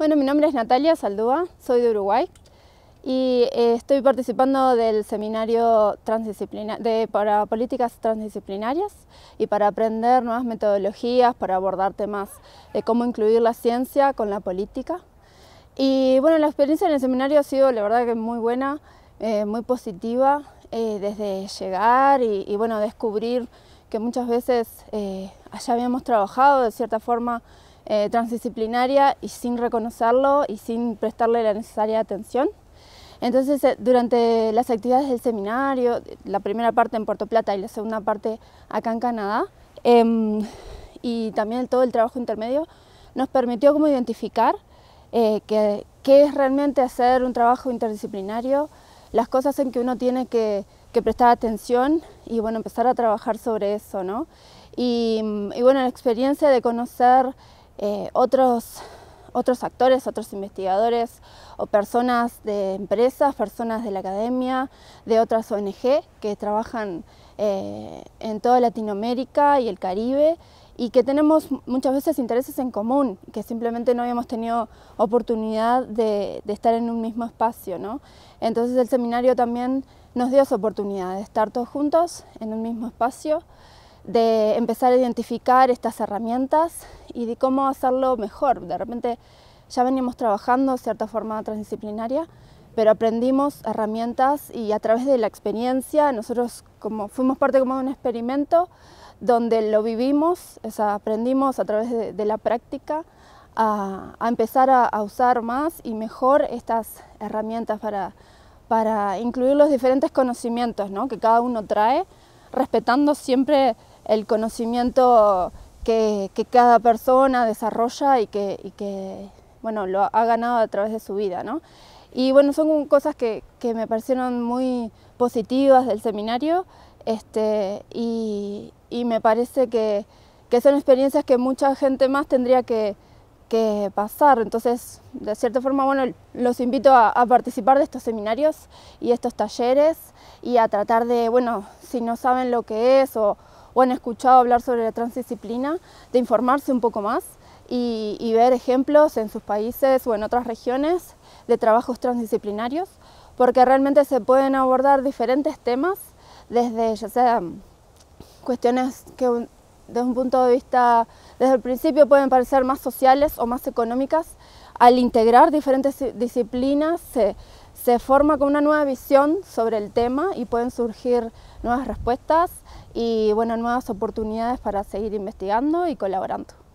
Bueno, mi nombre es Natalia Saldúa, soy de Uruguay y eh, estoy participando del seminario de, para políticas transdisciplinarias y para aprender nuevas metodologías para abordar temas de cómo incluir la ciencia con la política. Y bueno, la experiencia en el seminario ha sido la verdad que muy buena, eh, muy positiva, eh, desde llegar y, bueno, descubrir que muchas veces allá habíamos trabajado de cierta forma eh, transdisciplinaria y sin reconocerlo y sin prestarle la necesaria atención. Entonces, eh, durante las actividades del seminario, la primera parte en Puerto Plata y la segunda parte acá en Canadá, em, y también todo el trabajo intermedio, nos permitió como identificar eh, qué es realmente hacer un trabajo interdisciplinario, las cosas en que uno tiene que, prestar atención y bueno, empezar a trabajar sobre eso, ¿no? Y, y bueno, la experiencia de conocer eh, otros, otros actores, otros investigadores o personas de empresas, personas de la academia, de otras ONG que trabajan eh, en toda Latinoamérica y el Caribe y que tenemos muchas veces intereses en común, que simplemente no habíamos tenido oportunidad de, de estar en un mismo espacio. ¿no? Entonces el seminario también nos dio esa oportunidad de estar todos juntos en un mismo espacio, de empezar a identificar estas herramientas y de cómo hacerlo mejor. De repente ya venimos trabajando cierta forma transdisciplinaria, pero aprendimos herramientas y a través de la experiencia, nosotros como fuimos parte como de un experimento donde lo vivimos, aprendimos a través de, la práctica a, empezar a, a, usar más y mejor estas herramientas para, para incluir los diferentes conocimientos ¿no? que cada uno trae, respetando siempre el conocimiento que, cada persona desarrolla y que, bueno, lo ha ganado a través de su vida. ¿no? Y bueno, son cosas que, me parecieron muy positivas del seminario este, y, me parece que, son experiencias que mucha gente más tendría que, pasar. Entonces, de cierta forma, bueno, los invito a, a, participar de estos seminarios y estos talleres y a tratar de, bueno, si no saben lo que es o, o han escuchado hablar sobre la transdisciplina, de informarse un poco más y, ver ejemplos en sus países o en otras regiones de trabajos transdisciplinarios, porque realmente se pueden abordar diferentes temas, desde ya sea cuestiones que desde un punto de vista, desde el principio pueden parecer más sociales o más económicas, al integrar diferentes disciplinas se, se forma con una nueva visión sobre el tema y pueden surgir nuevas respuestas y nuevas oportunidades para seguir investigando y colaborando.